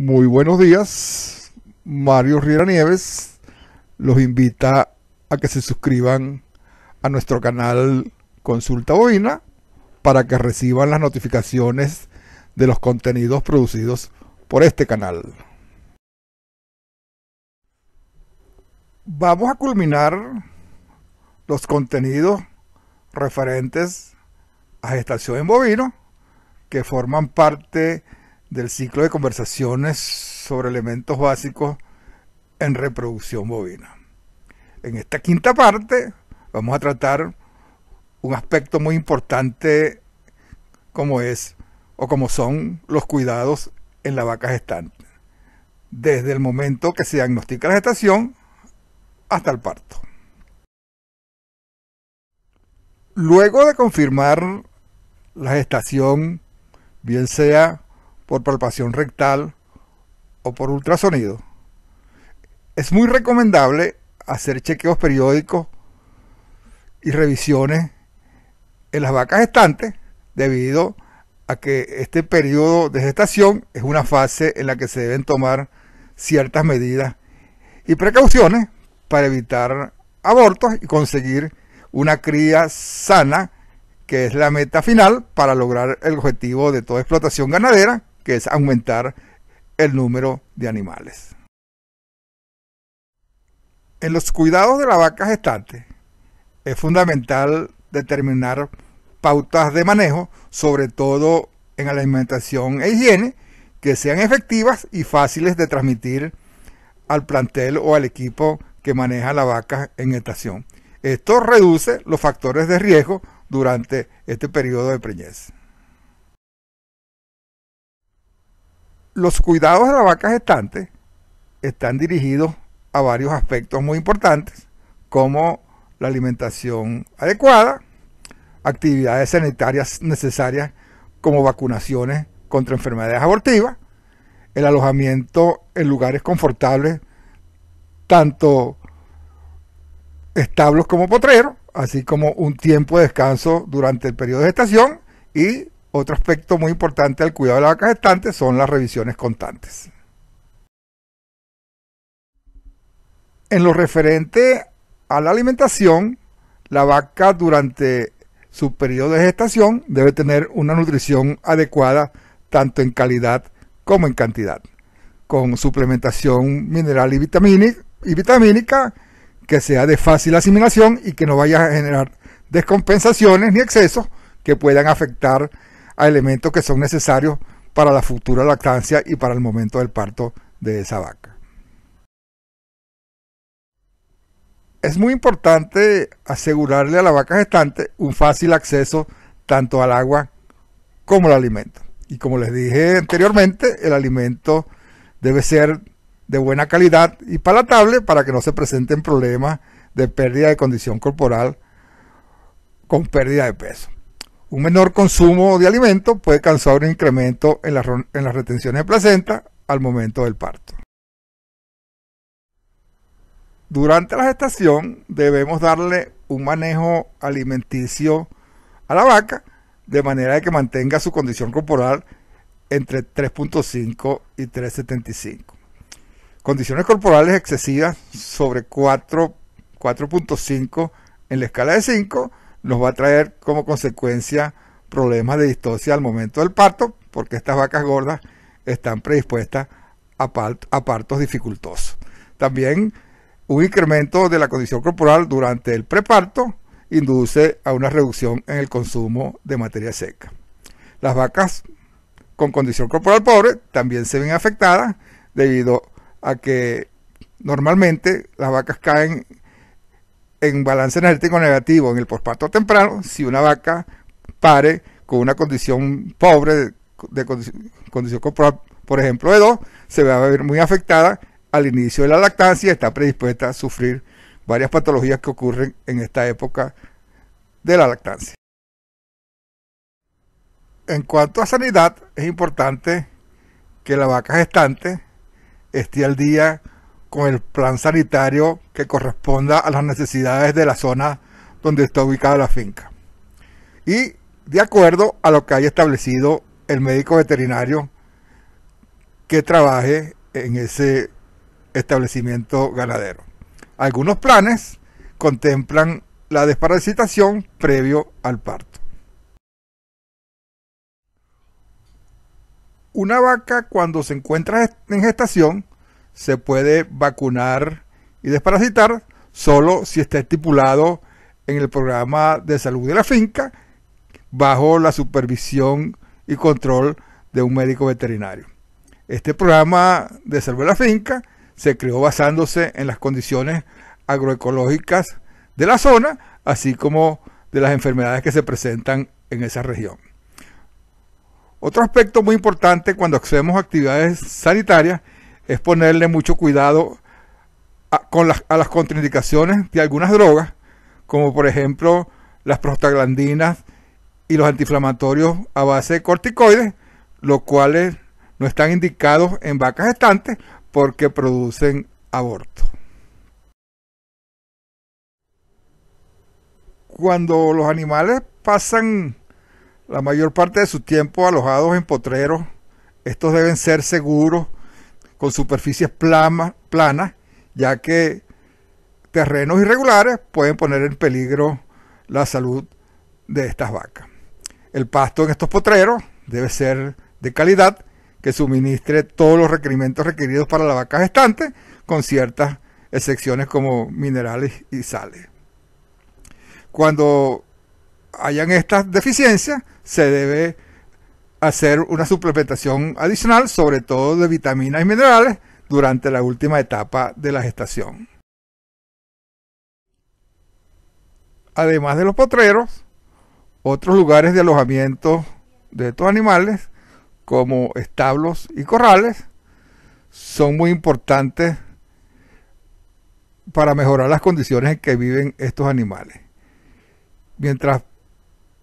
Muy buenos días. Mario Riera Nieves los invita a que se suscriban a nuestro canal Consulta Bovina para que reciban las notificaciones de los contenidos producidos por este canal. Vamos a culminar los contenidos referentes a gestación en bovino que forman parte del ciclo de conversaciones sobre elementos básicos en reproducción bovina. En esta quinta parte vamos a tratar un aspecto muy importante como es o como son los cuidados en la vaca gestante, desde el momento que se diagnostica la gestación hasta el parto. Luego de confirmar la gestación, bien sea por palpación rectal o por ultrasonido. Es muy recomendable hacer chequeos periódicos y revisiones en las vacas gestantes debido a que este periodo de gestación es una fase en la que se deben tomar ciertas medidas y precauciones para evitar abortos y conseguir una cría sana, que es la meta final para lograr el objetivo de toda explotación ganadera, que es aumentar el número de animales. En los cuidados de la vaca gestante es fundamental determinar pautas de manejo, sobre todo en alimentación e higiene, que sean efectivas y fáciles de transmitir al plantel o al equipo que maneja la vaca en estación. Esto reduce los factores de riesgo durante este periodo de preñez. los cuidados de las vacas gestantes están dirigidos a varios aspectos muy importantes, como la alimentación adecuada, actividades sanitarias necesarias como vacunaciones contra enfermedades abortivas, el alojamiento en lugares confortables, tanto establos como potreros, así como un tiempo de descanso durante el periodo de gestación y otro aspecto muy importante al cuidado de la vaca gestante son las revisiones constantes. En lo referente a la alimentación, la vaca durante su periodo de gestación debe tener una nutrición adecuada tanto en calidad como en cantidad, con suplementación mineral y vitamínica, y vitamínica que sea de fácil asimilación y que no vaya a generar descompensaciones ni excesos que puedan afectar a elementos que son necesarios para la futura lactancia y para el momento del parto de esa vaca. Es muy importante asegurarle a la vaca gestante un fácil acceso tanto al agua como al alimento. Y como les dije anteriormente, el alimento debe ser de buena calidad y palatable para que no se presenten problemas de pérdida de condición corporal con pérdida de peso. Un menor consumo de alimento puede causar un incremento en las, retenciones de placenta al momento del parto. Durante la gestación debemos darle un manejo alimenticio a la vaca de manera que mantenga su condición corporal entre 3.5 y 3.75. Condiciones corporales excesivas sobre 4.5 en la escala de 5 nos va a traer como consecuencia problemas de distosia al momento del parto, porque estas vacas gordas están predispuestas a, partos dificultosos. También un incremento de la condición corporal durante el preparto induce a una reducción en el consumo de materia seca. Las vacas con condición corporal pobre también se ven afectadas debido a que normalmente las vacas caen en balance energético negativo en el posparto temprano si una vaca pare con una condición pobre, de, condición, corporal, por ejemplo de 2, se va a ver muy afectada al inicio de la lactancia y está predispuesta a sufrir varias patologías que ocurren en esta época de la lactancia. En cuanto a sanidad, es importante que la vaca gestante esté al día con el plan sanitario que corresponda a las necesidades de la zona donde está ubicada la finca. Y de acuerdo a lo que haya establecido el médico veterinario que trabaje en ese establecimiento ganadero. Algunos planes contemplan la desparasitación previo al parto. Una vaca cuando se encuentra en gestación se puede vacunar y desparasitar solo si está estipulado en el programa de salud de la finca bajo la supervisión y control de un médico veterinario. Este programa de salud de la finca se creó basándose en las condiciones agroecológicas de la zona, así como de las enfermedades que se presentan en esa región. Otro aspecto muy importante cuando accedemos actividades sanitarias es ponerle mucho cuidado a, con las, las contraindicaciones de algunas drogas, como por ejemplo las prostaglandinas y los antiinflamatorios a base de corticoides, los cuales no están indicados en vacas gestantes porque producen aborto. Cuando los animales pasan la mayor parte de su tiempo alojados en potreros, estos deben ser seguros con superficies planas, ya que terrenos irregulares pueden poner en peligro la salud de estas vacas. El pasto en estos potreros debe ser de calidad, que suministre todos los requerimientos requeridos para la vaca gestante, con ciertas excepciones como minerales y sales. Cuando hayan estas deficiencias, se debe hacer una suplementación adicional, sobre todo de vitaminas y minerales, durante la última etapa de la gestación. Además de los potreros, otros lugares de alojamiento de estos animales, como establos y corrales, son muy importantes para mejorar las condiciones en que viven estos animales. Mientras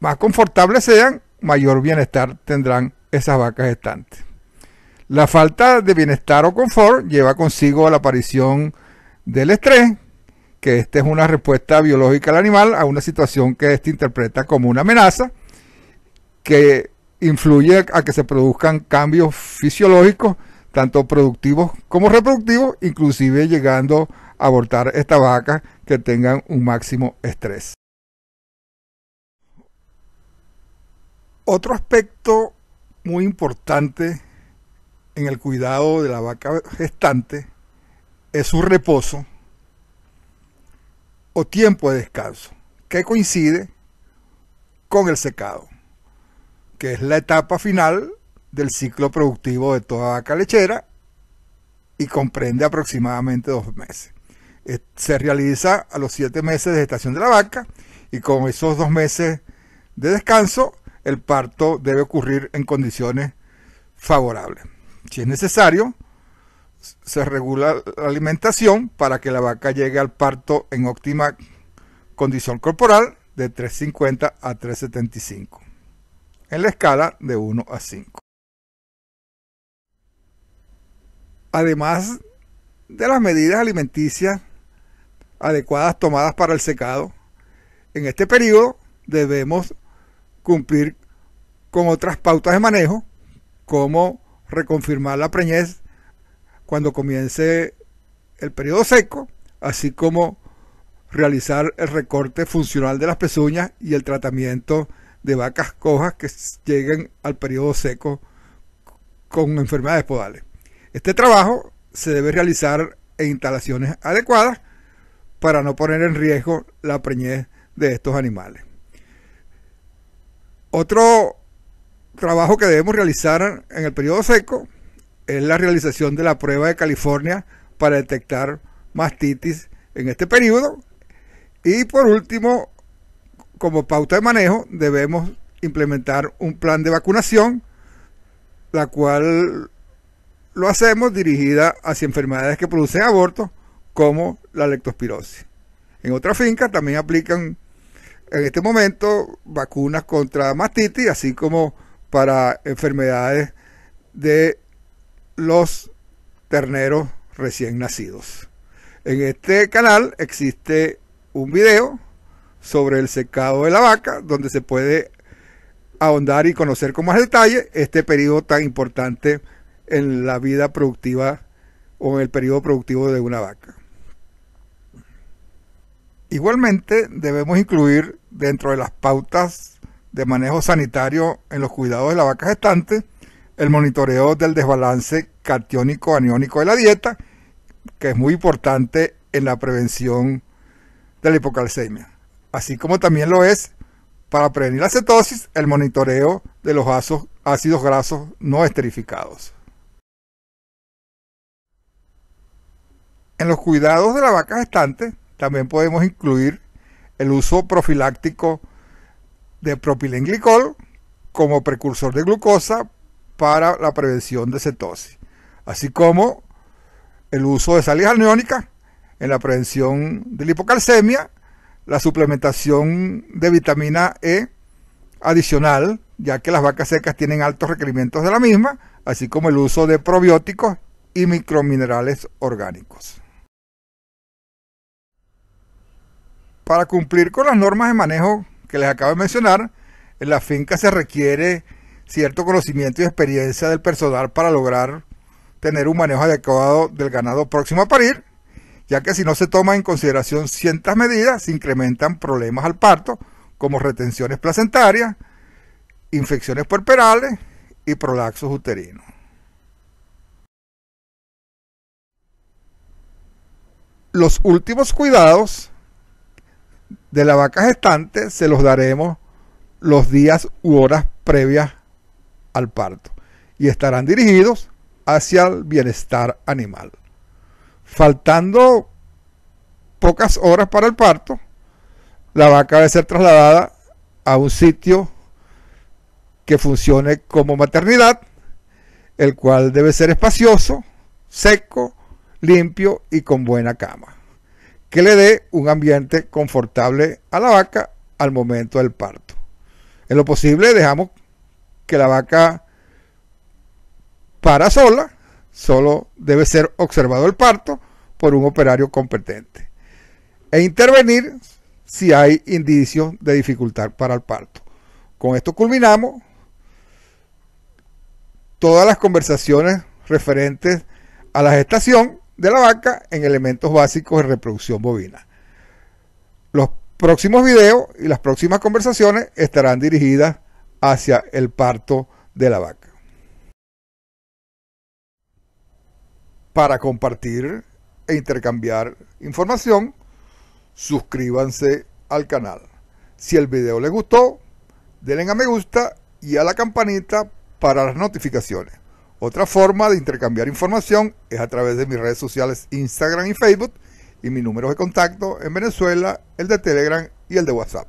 más confortables sean, mayor bienestar tendrán esas vacas estantes. La falta de bienestar o confort lleva consigo a la aparición del estrés, que esta es una respuesta biológica al animal a una situación que éste interpreta como una amenaza, que influye a que se produzcan cambios fisiológicos, tanto productivos como reproductivos, inclusive llegando a abortar esta vaca que tengan un máximo estrés. Otro aspecto muy importante en el cuidado de la vaca gestante es su reposo o tiempo de descanso, que coincide con el secado, que es la etapa final del ciclo productivo de toda vaca lechera y comprende aproximadamente dos meses. Se realiza a los siete meses de gestación de la vaca y con esos dos meses de descanso el parto debe ocurrir en condiciones favorables. Si es necesario, se regula la alimentación para que la vaca llegue al parto en óptima condición corporal de 350 a 375, en la escala de 1 a 5. Además de las medidas alimenticias adecuadas tomadas para el secado, en este periodo debemos cumplir con otras pautas de manejo, como reconfirmar la preñez cuando comience el periodo seco, así como realizar el recorte funcional de las pezuñas y el tratamiento de vacas cojas que lleguen al periodo seco con enfermedades podales. Este trabajo se debe realizar en instalaciones adecuadas para no poner en riesgo la preñez de estos animales. Otro trabajo que debemos realizar en el periodo seco es la realización de la prueba de California para detectar mastitis en este periodo. Y por último, como pauta de manejo, debemos implementar un plan de vacunación, la cual lo hacemos dirigida hacia enfermedades que producen abortos, como la leptospirosis. En otra finca también aplican en este momento vacunas contra mastitis, así como para enfermedades de los terneros recién nacidos. En este canal existe un video sobre el secado de la vaca, donde se puede ahondar y conocer con más detalle este periodo tan importante en la vida productiva o en el periodo productivo de una vaca. Igualmente debemos incluir dentro de las pautas de manejo sanitario en los cuidados de la vaca gestante, el monitoreo del desbalance cationico aniónico de la dieta, que es muy importante en la prevención de la hipocalcemia, así como también lo es para prevenir la cetosis el monitoreo de los ácidos, ácidos grasos no esterificados. En los cuidados de la vaca gestante también podemos incluir el uso profiláctico de propilenglicol como precursor de glucosa para la prevención de cetosis, así como el uso de sales alneónicas en la prevención de la hipocalcemia, la suplementación de vitamina E adicional, ya que las vacas secas tienen altos requerimientos de la misma, así como el uso de probióticos y microminerales orgánicos. Para cumplir con las normas de manejo que les acabo de mencionar, en la finca se requiere cierto conocimiento y experiencia del personal para lograr tener un manejo adecuado del ganado próximo a parir, ya que si no se toman en consideración ciertas medidas, se incrementan problemas al parto, como retenciones placentarias, infecciones puerperales y prolaxos uterinos. Los últimos cuidados de la vaca gestante se los daremos los días u horas previas al parto y estarán dirigidos hacia el bienestar animal. Faltando pocas horas para el parto, la vaca debe ser trasladada a un sitio que funcione como maternidad, el cual debe ser espacioso, seco, limpio y con buena cama que le dé un ambiente confortable a la vaca al momento del parto. En lo posible dejamos que la vaca para sola, solo debe ser observado el parto por un operario competente e intervenir si hay indicios de dificultad para el parto. Con esto culminamos todas las conversaciones referentes a la gestación de la vaca en elementos básicos de reproducción bovina. Los próximos videos y las próximas conversaciones estarán dirigidas hacia el parto de la vaca. Para compartir e intercambiar información, suscríbanse al canal. Si el video les gustó, denle a me gusta y a la campanita para las notificaciones. Otra forma de intercambiar información es a través de mis redes sociales Instagram y Facebook y mi número de contacto en Venezuela, el de Telegram y el de WhatsApp.